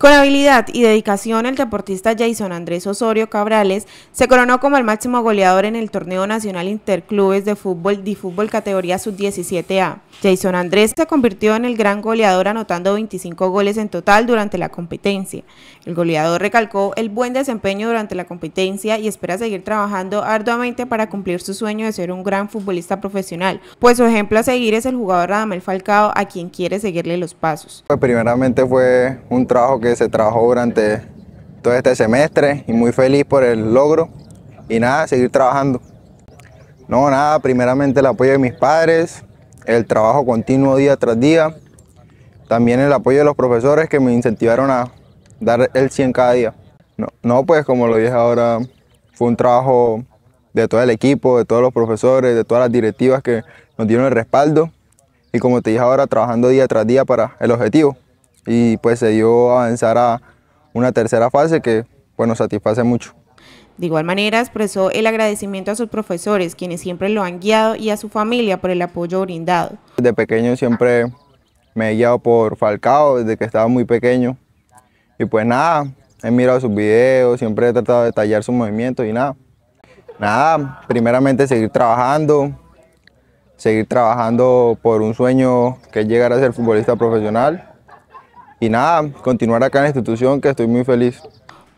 Con habilidad y dedicación, el deportista Jason Andrés Osorio Cabrales se coronó como el máximo goleador en el Torneo Nacional Interclubes de Fútbol de Fútbol categoría Sub-17A. Jason Andrés se convirtió en el gran goleador anotando 25 goles en total durante la competencia. El goleador recalcó el buen desempeño durante la competencia y espera seguir trabajando arduamente para cumplir su sueño de ser un gran futbolista profesional, pues su ejemplo a seguir es el jugador Radamel Falcao, a quien quiere seguirle los pasos. Pues primeramente fue un trabajo que se trabajó durante todo este semestre y muy feliz por el logro y nada, seguir trabajando. No, nada, primeramente el apoyo de mis padres, el trabajo continuo día tras día, también el apoyo de los profesores que me incentivaron a dar el 100 cada día. No, no pues como lo dije ahora, fue un trabajo de todo el equipo, de todos los profesores, de todas las directivas que nos dieron el respaldo y como te dije ahora, trabajando día tras día para el objetivo y pues se dio a avanzar a una tercera fase que pues, nos satisface mucho. De igual manera expresó el agradecimiento a sus profesores, quienes siempre lo han guiado, y a su familia por el apoyo brindado. Desde pequeño siempre me he guiado por Falcao, desde que estaba muy pequeño. Y pues nada, he mirado sus videos, siempre he tratado de detallar sus movimientos y nada. Nada, primeramente seguir trabajando, seguir trabajando por un sueño que es llegar a ser futbolista profesional y nada, continuar acá en la institución que estoy muy feliz.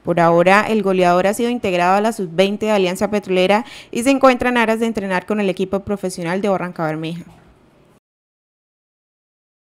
Por ahora, el goleador ha sido integrado a la sub-20 de Alianza Petrolera y se encuentra en aras de entrenar con el equipo profesional de Barranca Bermeja.